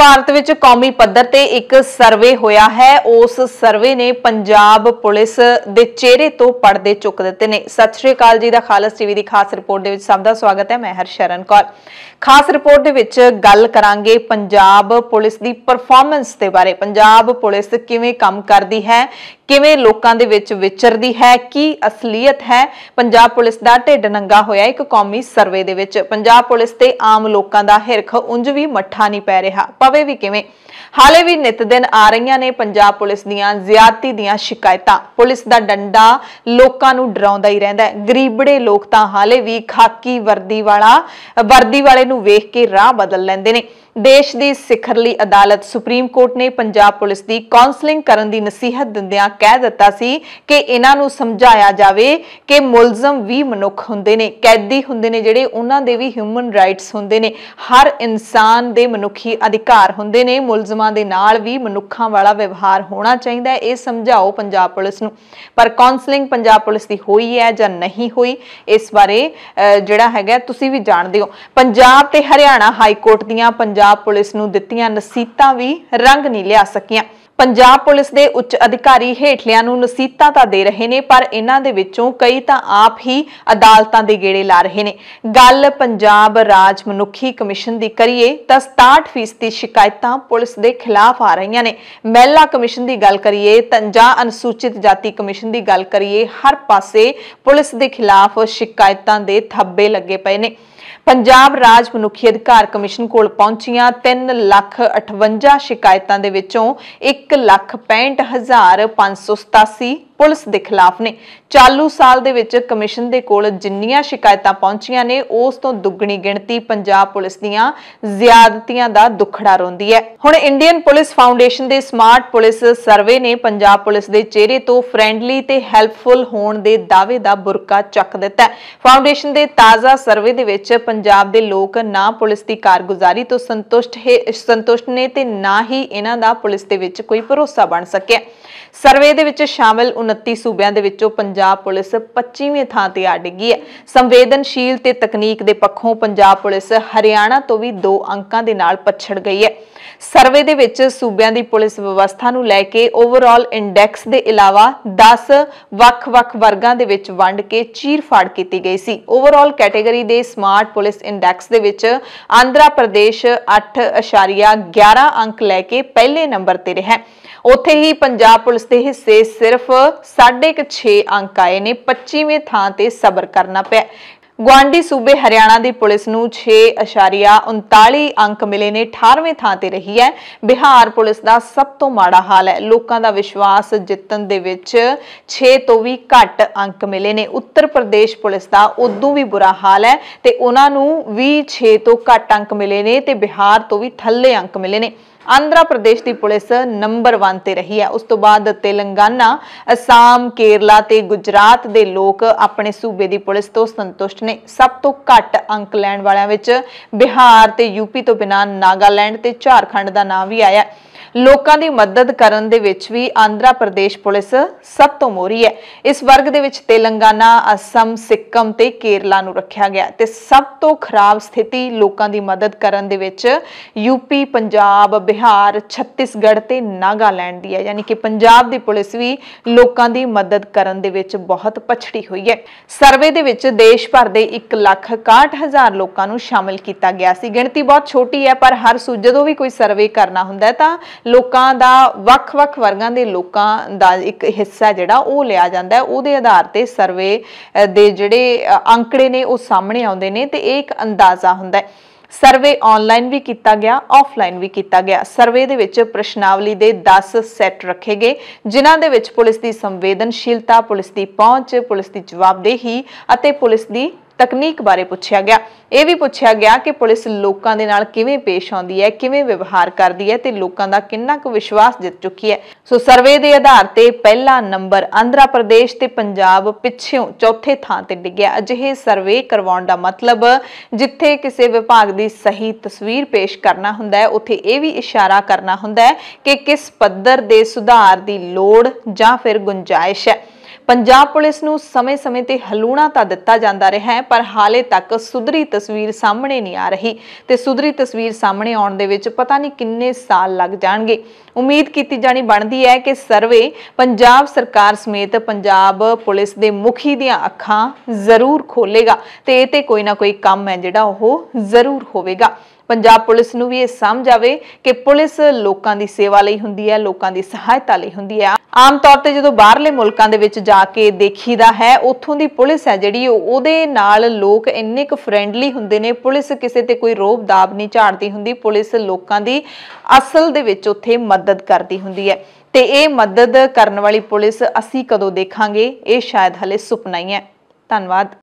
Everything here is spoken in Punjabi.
ਭਾਰਤ ਵਿੱਚ ਕੌਮੀ ਪੱਧਰ ਤੇ ਇੱਕ ਸਰਵੇ ਹੋਇਆ ਹੈ ਉਸ ਸਰਵੇ ਨੇ ਪੰਜਾਬ ਪੁਲਿਸ ਦੇ ਚਿਹਰੇ ਤੋਂ ਪਰਦੇ ਚੁੱਕ ਦਿੱਤੇ ਨੇ ਸਤਿ ਸ਼੍ਰੀ ਅਕਾਲ ਜੀ ਦਾ ਖਾਲਸ ਟੀਵੀ ਦੀ ਖਾਸ ਰਿਪੋਰਟ ਦੇ ਵਿੱਚ ਸਭ ਦਾ ਸਵਾਗਤ ਹੈ ਮੈਂ ਹਰਸ਼ਰਨ ਕੌਰ ਖਾਸ ਰਿਪੋਰਟ ਦੇ ਵਿੱਚ ਗੱਲ ਕਰਾਂਗੇ ਪੰਜਾਬ ਪੁਲਿਸ ਦੀ ਪਰਫਾਰਮੈਂਸ ਦੇ ਬਾਰੇ ਪੰਜਾਬ ਪੁਲਿਸ ਕਿਵੇਂ ਕੰਮ ਕਰਦੀ ਹੈ ਕਿਵੇਂ ਲੋਕਾਂ ਦੇ ਵਿੱਚ ਵਿਚਰਦੀ ਹੈ ਕੀ ਅਸਲੀਅਤ ਹੈ ਪੰਜਾਬ ਪੁਲਿਸ ਦਾ ਢਿੱਡ ਨੰਗਾ ਹੋਇਆ ਇੱਕ ਕੌਮੀ ਸਰਵੇ ਦੇ ਵਿੱਚ ਪੰਜਾਬ ਪੁਲਿਸ ਤੇ ਆਮ ਲੋਕਾਂ ਦਾ ਹਿਰਖ ਉਂਝ ਵੀ ਮੱਠਾ ਨਹੀਂ ਪੈ ਰਿਹਾ ਪਵੇ ਵੀ ਕਿਵੇਂ ਹਾਲੇ ਵੀ ਨਿਤ ਦਿਨ ਆ ਰਹੀਆਂ ਨੇ ਪੰਜਾਬ ਪੁਲਿਸ ਦੀਆਂ ਜ਼ਿਆਦਤੀ ਦੀਆਂ ਸ਼ਿਕਾਇਤਾਂ ਪੁਲਿਸ ਦਾ ਡੰਡਾ ਲੋਕਾਂ ਨੂੰ ਡਰਾਉਂਦਾ ਹੀ ਰਹਿੰਦਾ ਹੈ ਗਰੀਬੜੇ ਲੋਕ ਤਾਂ ਹਾਲੇ ਵੀ ਖਾਕੀ ਵਰਦੀ ਵਾਲਾ ਵਰਦੀ ਵਾਲੇ ਨੂੰ ਵੇਖ ਕੇ ਰਾਹ ਬਦਲ ਲੈਂਦੇ ਨੇ ਦੇਸ਼ ਦੀ ਸਿਖਰਲੀ ਅਦਾਲਤ ਸੁਪਰੀਮ ਕੋਰਟ ਨੇ ਪੰਜਾਬ ਪੁਲਿਸ ਦੀ ਕਾਉਂਸਲਿੰਗ ਕਰਨ ਦੀ ਨਸੀਹਤ ਦਿੰਦਿਆਂ ਕਹਿ ਦਿੱਤਾ ਸੀ ਕਿ ਇਹਨਾਂ ਨੂੰ ਸਮਝਾਇਆ ਜਾਵੇ ਕਿ ਮੁਲਜ਼ਮ ਵੀ ਮਨੁੱਖ ਹੁੰਦੇ ਨੇ ਕੈਦੀ ਹੁੰਦੇ ਨੇ ਜਿਹੜੇ ਉਹਨਾਂ ਦੇ ਵੀ ਹਿਊਮਨ ਰਾਈਟਸ ਹੁੰਦੇ ਨੇ ਹਰ ਇਨਸਾਨ ਦੇ ਮਨੁੱਖੀ ਅਧਿਕਾਰ ਹੁੰਦੇ ਨੇ ਮੁਲਜ਼ਮਾਂ ਦੇ ਨਾਲ ਵੀ ਮਨੁੱਖਾਂ ਵਾਲਾ ਵਿਵਹਾਰ ਹੋਣਾ ਚਾਹੀਦਾ ਹੈ ਇਹ ਸਮਝਾਓ ਪੰਜਾਬ ਪੁਲਿਸ ਨੂੰ ਪਰ ਕਾਉਂਸਲਿੰਗ ਪੰਜਾਬ ਪੁਲਿਸ ਦੀ ਹੋਈ ਹੈ ਜਾਂ ਨਹੀਂ ਹੋਈ ਇਸ ਬਾਰੇ ਜਿਹੜਾ ਹੈਗਾ ਤੁਸੀਂ ਵੀ ਜਾਣਦੇ ਹੋ ਪੰਜਾਬ ਤੇ ਹਰਿਆਣਾ ਹਾਈ ਕੋਰਟ ਦੀਆਂ ਪੰਜਾਬ ਪੰਜਾਬ ਪੁਲਿਸ ਨੂੰ ਦਿੱਤੀਆਂ ਨਸੀਤਾਂ ਵੀ ਰੰਗ ਨਹੀਂ ਲਿਆ ਸਕੀਆਂ ਪੰਜਾਬ ਪੁਲਿਸ ਦੇ ਉੱਚ ਅਧਿਕਾਰੀ ਹੇਠਲਿਆਂ ਨੂੰ ਨਸੀਤਾਂ ਤਾਂ ਦੇ ਰਹੇ ਨੇ ਪਰ ਇਹਨਾਂ ਦੇ ਵਿੱਚੋਂ ਕਈ ਤਾਂ ਆਪ ਹੀ ਅਦਾਲਤਾਂ ਦੇ ਗੇੜੇ ਲਾ ਰਹੇ ਨੇ ਗੱਲ ਪੰਜਾਬ ਰਾਜ ਮਨੁੱਖੀ ਕਮਿਸ਼ਨ ਦੀ ਕਰੀਏ ਤਾਂ 67% ਸ਼ਿਕਾਇਤਾਂ ਪੁਲਿਸ ਦੇ ਖਿਲਾਫ ਆ ਰਹੀਆਂ ਨੇ ਮਹਿਲਾ ਕਮਿਸ਼ਨ ਦੀ ਗੱਲ ਕਰੀਏ ਤਾਂ ਜਾਂ ਅਨੁਸੂਚਿਤ ਜਾਤੀ ਕਮਿਸ਼ਨ ਦੀ ਗੱਲ ਕਰੀਏ ਹਰ ਪਾਸੇ ਪੁਲਿਸ ਦੇ ਖਿਲਾਫ ਸ਼ਿਕਾਇਤਾਂ ਦੇ ਥੱਬੇ ਲੱਗੇ ਪਏ ਨੇ ਪੰਜਾਬ ਰਾਜ ਮਨੁੱਖੀ ਅਧਿਕਾਰ ਕਮਿਸ਼ਨ ਕੋਲ ਪਹੁੰਚੀਆਂ 3,58 ਸ਼ਿਕਾਇਤਾਂ ਦੇ ਵਿੱਚੋਂ 1,65,587 ਪੁਲਿਸ ਦੇ ਖਿਲਾਫ ਨੇ ਚਾਲੂ ਸਾਲ ਦੇ ਵਿੱਚ ਕਮਿਸ਼ਨ ਦੇ ਕੋਲ ਜਿੰਨੀਆਂ ਸ਼ਿਕਾਇਤਾਂ ਪਹੁੰਚੀਆਂ ਨੇ ਉਸ ਤੋਂ ਦੁੱਗਣੀ ਗਿਣਤੀ ਪੰਜਾਬ ਪੁਲਿਸ ਦੀਆਂ ਜ਼ਿਆਦਤੀਆਂ ਦਾ ਦੁਖੜਾ ਰੋਂਦੀ ਹੈ ਹੁਣ ਇੰਡੀਅਨ ਪੁਲਿਸ ਫਾਊਂਡੇਸ਼ਨ ਦੇ ਸਮਾਰਟ ਪੁਲਿਸ ਸਰਵੇ ਨੇ ਪੰਜਾਬ ਪੁਲਿਸ ਦੇ ਚਿਹਰੇ ਤੋਂ ਫ੍ਰੈਂਡਲੀ ਤੇ ਹੈਲਪਫੁਲ ਹੋਣ ਦੇ ਦਾਅਵੇ ਦਾ ਬੁਰਕਾ ਚੱਕ ਦਿੱਤਾ ਫਾਊਂਡੇਸ਼ਨ ਦੇ ਤਾਜ਼ਾ ਸਰਵੇ ਦੇ ਵਿੱਚ ਪੰਜਾਬ ਦੇ ਲੋਕ ਨਾ ਪੁਲਿਸ ਦੀ ਕਾਰਗੁਜ਼ਾਰੀ ਤੋਂ ਸੰਤੁਸ਼ਟ ਹੈ ਸੰਤੁਸ਼ਟ ਨੇ ਤੇ ਨਾ ਹੀ ਇਹਨਾਂ ਦਾ ਪੁਲਿਸ ਦੇ ਵਿੱਚ ਕੋਈ ਭਰੋਸਾ ਬਣ ਸਕਿਆ ਸਰਵੇ ਦੇ ਵਿੱਚ ਸ਼ਾਮਲ 29 ਸੂਬਿਆਂ ਦੇ ਵਿੱਚੋਂ ਪੰਜਾਬ ਪੁਲਿਸ 25ਵੇਂ ਥਾਂ ਤੇ ਆ ਡਿੱਗੀ ਹੈ ਸੰਵੇਦਨਸ਼ੀਲ ਤੇ ਤਕਨੀਕ ਦੇ ਪੱਖੋਂ ਪੰਜਾਬ ਪੁਲਿਸ ਹਰਿਆਣਾ ਤੋਂ ਵੀ 2 ਅੰਕਾਂ ਦੇ ਨਾਲ ਪਛੜ ਗਈ ਹੈ ਸਰਵੇ ਦੇ ਵਿੱਚ ਸੂਬਿਆਂ ਦੀ ਪੁਲਿਸ ਵਿਵਸਥਾ ਨੂੰ ਲੈ ਕੇ ਓਵਰਆਲ ਇੰਡੈਕਸ ਦੇ ਇਲਾਵਾ 10 ਵੱਖ-ਵੱਖ ਵਰਗਾਂ ਦੇ ਵਿੱਚ ਵੰਡ ਕੇ ਚੀਰਫਾੜ ਕੀਤੀ ਗਈ ਸੀ ਓਵਰਆਲ ਕੈਟਾਗਰੀ ਦੇ ਸਮਾਰਟ ਪੁਲਿਸ ਇੰਡੈਕਸ ਦੇ ਵਿੱਚ ਆਂਧਰਾ ਪ੍ਰਦੇਸ਼ 8.11 ਅੰਕ ਲੈ ਕੇ ਪਹਿਲੇ ਨੰਬਰ ਤੇ ਰਿਹਾ ਉੱਥੇ ਹੀ ਪੰਜਾਬ ਪੁਲਿਸ ਦੇ ਹਿੱਸੇ ਸਿਰਫ 6.5 ਅੰਕ ਆਏ ਨੇ 25ਵੇਂ ਥਾਂ ਤੇ ਸਬਰ ਕਰਨਾ ਪਿਆ ਗਵਾਂਡੀ ਸੂਬੇ ਹਰਿਆਣਾ ਦੀ ਪੁਲਿਸ ਨੂੰ 6.39 ਅੰਕ ਮਿਲੇ ਨੇ 18ਵੇਂ ਥਾਂ ਤੇ ਰਹੀ ਹੈ ਬਿਹਾਰ ਪੁਲਿਸ ਦਾ ਸਭ ਤੋਂ ਮਾੜਾ ਹਾਲ ਹੈ ਲੋਕਾਂ ਦਾ ਵਿਸ਼ਵਾਸ ਜਿੱਤਣ ਦੇ ਵਿੱਚ 6 ਤੋਂ ਵੀ ਘੱਟ ਅੰਕ ਮਿਲੇ ਨੇ ਉੱਤਰ ਪ੍ਰਦੇਸ਼ ਪੁਲਿਸ ਦਾ ਉਦੋਂ ਵੀ ਬੁਰਾ ਹਾਲ ਹੈ ਤੇ ਉਹਨਾਂ ਨੂੰ ਵੀ 6 ਤੋਂ ਘੱਟ ਅੰਕ ਮਿਲੇ ਨੇ ਤੇ ਬਿਹਾਰ ਤੋਂ ਵੀ ਥੱਲੇ ਅੰਕ ਮਿਲੇ ਨੇ ਆਂਧਰਾ ਪ੍ਰਦੇਸ਼ ਦੀ ਪੁਲਿਸ ਨੰਬਰ 1 ਤੇ ਰਹੀ ਹੈ ਉਸ ਤੋਂ ਬਾਅਦ ਤੇਲੰਗਾਨਾ ਅਸਾਮ ਕੇਰਲਾ ਤੇ ਗੁਜਰਾਤ ਦੇ ਲੋਕ ਆਪਣੇ ਸੂਬੇ ਦੀ ਪੁਲਿਸ ਤੋਂ ਸੰਤੁਸ਼ਟ ਨੇ ਸਭ ਤੋਂ ਘੱਟ ਅੰਕ ਲੈਣ ਵਾਲਿਆਂ ਵਿੱਚ ਬਿਹਾਰ ਤੇ ਯੂਪੀ ਤੋਂ ਬਿਨਾਂ ਨਾਗਾਲੈਂਡ ਤੇ ਝਾਰਖੰਡ ਦਾ ਨਾਮ ਵੀ ਆਇਆ ਹੈ ਲੋਕਾਂ ਦੀ ਮਦਦ ਕਰਨ ਦੇ ਵਿੱਚ ਵੀ ਆਂਧਰਾ ਪ੍ਰਦੇਸ਼ ਪੁਲਿਸ ਸਭ ਤੋਂ ਮੋਰੀ ਹੈ ਇਸ ਵਰਗ ਦੇ ਵਿੱਚ ਤੇਲੰਗਾਨਾ ਅਸਮ ਸਿੱਕਮ ਤੇ ਕੇਰਲਾ ਨੂੰ ਰੱਖਿਆ ਗਿਆ ਤੇ ਸਭ ਤੋਂ ਖਰਾਬ ਸਥਿਤੀ ਲੋਕਾਂ ਦੀ ਮਦਦ ਕਰਨ ਦੇ ਵਿੱਚ ਯੂਪੀ ਪੰਜਾਬ ਬਿਹਾਰ ਛੱਤੀਸਗੜ੍ਹ ਤੇ ਨਾਗਾਲੈਂਡ ਦੀ ਹੈ ਯਾਨੀ ਕਿ ਪੰਜਾਬ ਦੀ ਪੁਲਿਸ ਵੀ ਲੋਕਾਂ ਦੀ ਮਦਦ ਕਰਨ ਦੇ ਵਿੱਚ ਬਹੁਤ ਪਛੜੀ ਹੋਈ ਹੈ ਸਰਵੇ ਦੇ ਵਿੱਚ ਦੇਸ਼ ਭਰ ਦੇ 1,61,000 ਲੋਕਾਂ ਨੂੰ ਸ਼ਾਮਲ ਕੀਤਾ ਗਿਆ ਸੀ ਗਿਣਤੀ ਬਹੁਤ ਛੋਟੀ ਹੈ ਪਰ ਹਰ ਸੂ ਜਦੋਂ ਵੀ ਕੋਈ ਸਰਵੇ ਕਰਨਾ ਹੁੰਦਾ ਤਾਂ ਲੋਕਾਂ ਦਾ ਵੱਖ-ਵੱਖ ਵਰਗਾਂ ਦੇ ਲੋਕਾਂ ਦਾ ਇੱਕ ਹਿੱਸਾ ਜਿਹੜਾ ਉਹ ਲਿਆ ਜਾਂਦਾ ਉਹਦੇ ਆਧਾਰ ਤੇ ਸਰਵੇ ਦੇ ਜਿਹੜੇ ਅੰਕੜੇ ਨੇ ਉਹ ਸਾਹਮਣੇ ਆਉਂਦੇ ਨੇ ਤੇ ਇਹ ਇੱਕ ਅੰਦਾਜ਼ਾ ਹੁੰਦਾ ਹੈ ਸਰਵੇ ਆਨਲਾਈਨ ਵੀ ਕੀਤਾ ਗਿਆ ਆਫਲਾਈਨ ਵੀ ਕੀਤਾ ਗਿਆ ਸਰਵੇ ਦੇ ਵਿੱਚ ਪ੍ਰਸ਼ਨਾਵਲੀ ਦੇ 10 ਸੈੱਟ ਰੱਖੇ ਗਏ ਜਿਨ੍ਹਾਂ ਦੇ ਵਿੱਚ ਪੁਲਿਸ ਦੀ ਸੰਵੇਦਨਸ਼ੀਲਤਾ ਪੁਲਿਸ ਦੀ ਪਹੁੰਚ ਪੁਲਿਸ ਦੀ ਜਵਾਬਦੇਹੀ ਅਤੇ ਪੁਲਿਸ ਦੀ ਤਕਨੀਕ ਬਾਰੇ ਪੁੱਛਿਆ ਗਿਆ ਇਹ ਵੀ ਪੁੱਛਿਆ ਗਿਆ ਕਿ ਪੁਲਿਸ ਲੋਕਾਂ ਦੇ ਨਾਲ ਕਿਵੇਂ ਪੇਸ਼ ਆਉਂਦੀ ਹੈ ਕਿਵੇਂ ਵਿਵਹਾਰ ਕਰਦੀ ਹੈ ਤੇ ਲੋਕਾਂ ਦਾ ਕਿੰਨਾ ਕੁ ਵਿਸ਼ਵਾਸ ਜਿੱਤ ਚੁੱਕੀ ਹੈ ਸੋ ਸਰਵੇ ਦੇ ਆਧਾਰ ਤੇ ਪਹਿਲਾ ਨੰਬਰ ਆਂਧਰਾ ਪ੍ਰਦੇਸ਼ ਤੇ ਪੰਜਾਬ ਪਿੱਛੇ ਚੌਥੇ ਥਾਂ ਤੇ ਡਿੱਗਿਆ ਅਜਿਹੇ ਸਰਵੇ ਕਰਵਾਉਣ ਦਾ ਮਤਲਬ ਜਿੱਥੇ ਕਿਸੇ ਵਿਭਾਗ ਦੀ ਸਹੀ ਤਸਵੀਰ ਪੇਸ਼ ਕਰਨਾ ਹੁੰਦਾ ਹੈ ਉੱਥੇ ਇਹ ਵੀ ਇਸ਼ਾਰਾ ਕਰਨਾ ਹੁੰਦਾ ਹੈ ਕਿ ਕਿਸ ਪੱਧਰ ਦੇ ਸੁਧਾਰ ਦੀ ਲੋੜ ਜਾਂ ਫਿਰ ਗੁੰਜਾਇਸ਼ ਹੈ ਪੰਜਾਬ ਪੁਲਿਸ ਨੂੰ ਸਮੇਂ-ਸਮੇਂ ਤੇ ਹਲੂਣਾ ਤਾਂ ਦਿੱਤਾ ਜਾਂਦਾ ਰਿਹਾ ਹੈ ਪਰ ਹਾਲੇ ਤੱਕ ਸੁਧਰੀ ਤਸਵੀਰ ਸਾਹਮਣੇ ਨਹੀਂ ਆ ਰਹੀ ਤੇ ਸੁਧਰੀ ਤਸਵੀਰ ਸਾਹਮਣੇ ਆਉਣ ਦੇ ਵਿੱਚ ਪਤਾ ਨਹੀਂ ਕਿੰਨੇ ਸਾਲ ਲੱਗ ਜਾਣਗੇ ਉਮੀਦ ਕੀਤੀ ਜਾਣੀ ਬਣਦੀ ਹੈ ਕਿ ਸਰਵੇ ਪੰਜਾਬ ਸਰਕਾਰ ਸਮੇਤ ਪੰਜਾਬ ਪੁਲਿਸ ਦੇ ਮੁਖੀ ਦੀਆਂ ਅੱਖਾਂ ਜ਼ਰੂਰ ਖੋਲੇਗਾ ਤੇ ਇਹ ਤੇ ਕੋਈ ਨਾ ਕੋਈ ਕੰਮ ਹੈ ਜਿਹੜਾ ਉਹ ਜ਼ਰੂਰ ਹੋਵੇਗਾ ਪੰਜਾਬ ਪੁਲਿਸ ਨੂੰ ਵੀ ਇਹ ਸਮਝ ਆਵੇ ਕਿ ਪੁਲਿਸ ਲੋਕਾਂ ਦੀ ਸੇਵਾ ਲਈ ਹੁੰਦੀ ਹੈ ਲੋਕਾਂ ਦੀ ਸਹਾਇਤਾ ਲਈ ਹੁੰਦੀ ਹੈ ਆਮ ਤੌਰ ਤੇ ਜਦੋਂ ਬਾਹਰਲੇ ਮੁਲਕਾਂ ਦੇ ਵਿੱਚ ਜਾ ਕੇ ਦੇਖੀਦਾ ਹੈ ਉੱਥੋਂ ਦੀ ਪੁਲਿਸ ਹੈ ਜਿਹੜੀ ਉਹਦੇ ਨਾਲ ਲੋਕ ਇੰਨੇ ਕੁ ਫ੍ਰੈਂਡਲੀ ਹੁੰਦੇ ਨੇ ਪੁਲਿਸ ਕਿਸੇ ਤੇ ਕੋਈ ਰੋਬ ਦਾਬ ਨਹੀਂ ਝਾੜਦੀ ਹੁੰਦੀ ਪੁਲਿਸ ਲੋਕਾਂ ਦੀ ਅਸਲ ਦੇ ਵਿੱਚ ਉੱਥੇ ਮਦਦ ਕਰਦੀ ਹੁੰਦੀ ਹੈ ਤੇ ਇਹ ਮਦਦ ਕਰਨ ਵਾਲੀ ਪੁਲਿਸ ਅਸੀਂ ਕਦੋਂ ਦੇਖਾਂਗੇ ਇਹ ਸ਼ਾਇਦ ਹਲੇ ਸੁਪਨਾ ਹੀ ਹੈ ਧੰਨਵਾਦ